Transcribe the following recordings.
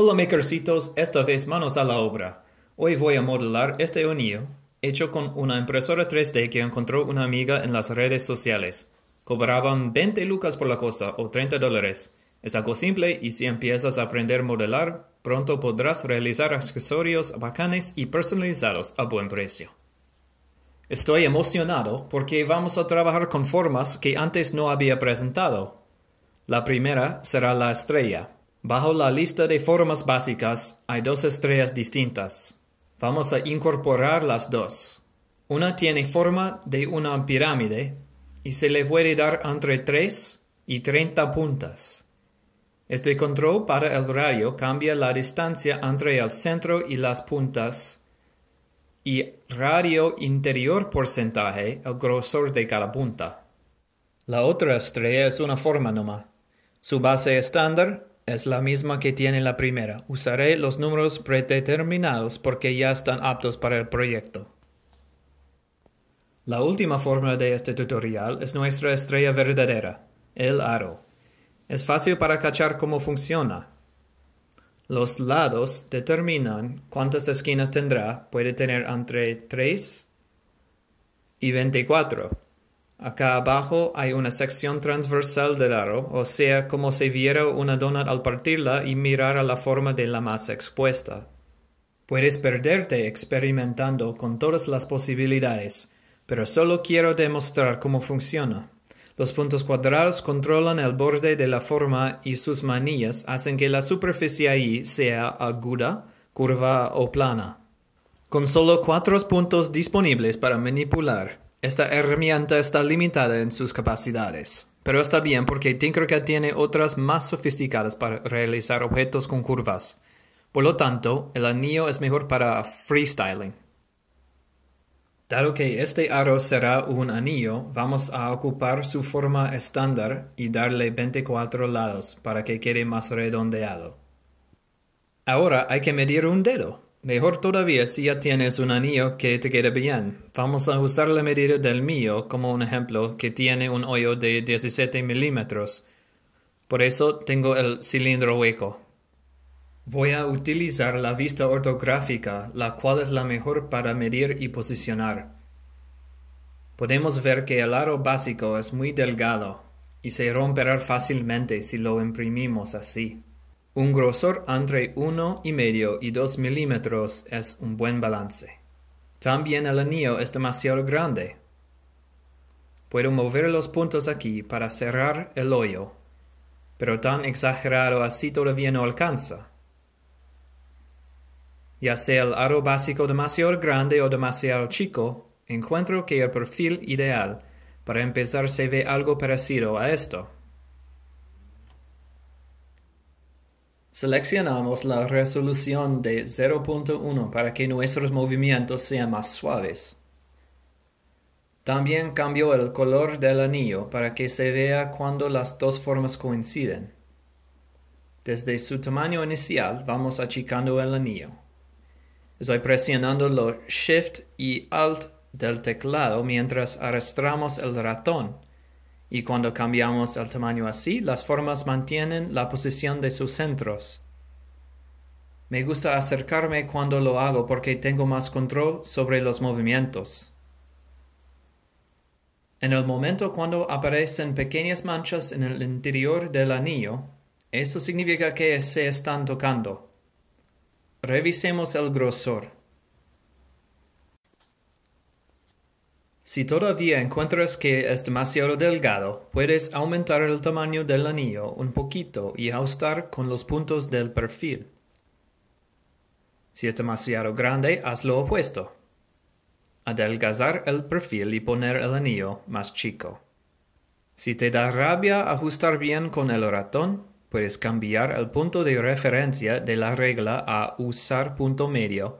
Hola oh, makercitos, esta vez manos a la obra. Hoy voy a modelar este anillo, hecho con una impresora 3D que encontró una amiga en las redes sociales. Cobraban 20 lucas por la cosa o 30 dólares. Es algo simple y si empiezas a aprender a modelar, pronto podrás realizar accesorios bacanes y personalizados a buen precio. Estoy emocionado porque vamos a trabajar con formas que antes no había presentado. La primera será la estrella, Bajo la lista de formas básicas hay dos estrellas distintas. Vamos a incorporar las dos. Una tiene forma de una pirámide y se le puede dar entre 3 y 30 puntas. Este control para el radio cambia la distancia entre el centro y las puntas y radio interior porcentaje el grosor de cada punta. La otra estrella es una forma noma. Su base estándar es la misma que tiene la primera. Usaré los números predeterminados porque ya están aptos para el proyecto. La última fórmula de este tutorial es nuestra estrella verdadera, el aro. Es fácil para cachar cómo funciona. Los lados determinan cuántas esquinas tendrá, puede tener entre 3 y 24. Acá abajo hay una sección transversal del aro, o sea, como si viera una dona al partirla y mirara la forma de la masa expuesta. Puedes perderte experimentando con todas las posibilidades, pero solo quiero demostrar cómo funciona. Los puntos cuadrados controlan el borde de la forma y sus manillas hacen que la superficie ahí sea aguda, curva o plana. Con solo cuatro puntos disponibles para manipular, esta herramienta está limitada en sus capacidades, pero está bien porque Tinkercad tiene otras más sofisticadas para realizar objetos con curvas. Por lo tanto, el anillo es mejor para freestyling. Dado que este aro será un anillo, vamos a ocupar su forma estándar y darle 24 lados para que quede más redondeado. Ahora hay que medir un dedo. Mejor todavía si ya tienes un anillo que te quede bien. Vamos a usar la medida del mío como un ejemplo que tiene un hoyo de 17 milímetros. Por eso tengo el cilindro hueco. Voy a utilizar la vista ortográfica, la cual es la mejor para medir y posicionar. Podemos ver que el aro básico es muy delgado y se romperá fácilmente si lo imprimimos así. Un grosor entre uno y medio y 2 milímetros es un buen balance. También el anillo es demasiado grande. Puedo mover los puntos aquí para cerrar el hoyo, pero tan exagerado así todavía no alcanza. Ya sea el aro básico demasiado grande o demasiado chico, encuentro que el perfil ideal para empezar se ve algo parecido a esto. Seleccionamos la resolución de 0.1 para que nuestros movimientos sean más suaves. También cambio el color del anillo para que se vea cuando las dos formas coinciden. Desde su tamaño inicial vamos achicando el anillo. Estoy presionando los Shift y Alt del teclado mientras arrastramos el ratón y cuando cambiamos el tamaño así, las formas mantienen la posición de sus centros. Me gusta acercarme cuando lo hago porque tengo más control sobre los movimientos. En el momento cuando aparecen pequeñas manchas en el interior del anillo, eso significa que se están tocando. Revisemos el grosor. Si todavía encuentras que es demasiado delgado, puedes aumentar el tamaño del anillo un poquito y ajustar con los puntos del perfil. Si es demasiado grande, haz lo opuesto. Adelgazar el perfil y poner el anillo más chico. Si te da rabia ajustar bien con el ratón, puedes cambiar el punto de referencia de la regla a usar punto medio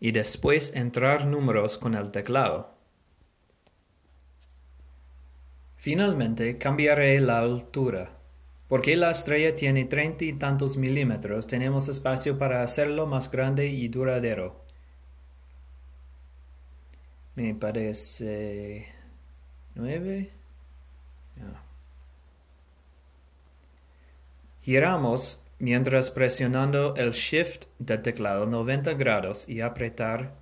y después entrar números con el teclado. Finalmente cambiaré la altura. Porque la estrella tiene treinta y tantos milímetros, tenemos espacio para hacerlo más grande y duradero. Me parece... nueve... Giramos mientras presionando el Shift del teclado 90 grados y apretar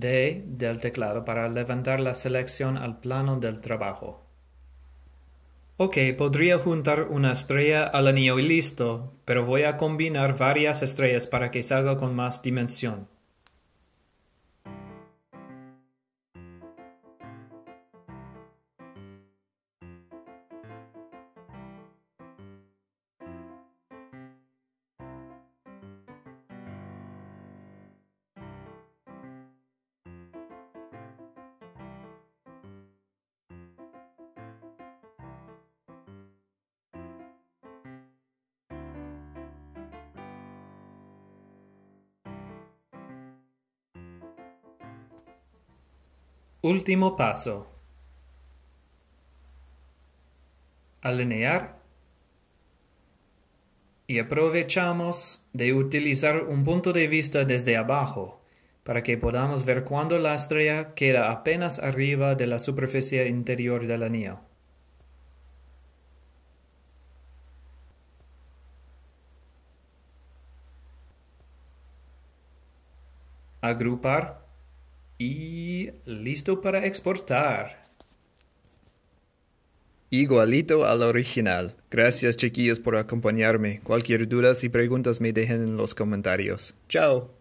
D del teclado para levantar la selección al plano del trabajo. Ok, podría juntar una estrella al anillo y listo, pero voy a combinar varias estrellas para que salga con más dimensión. Último paso. Alinear. Y aprovechamos de utilizar un punto de vista desde abajo para que podamos ver cuando la estrella queda apenas arriba de la superficie interior de la anillo. Agrupar y listo para exportar. Igualito al original. Gracias chiquillos por acompañarme. Cualquier duda y preguntas me dejen en los comentarios. Chao.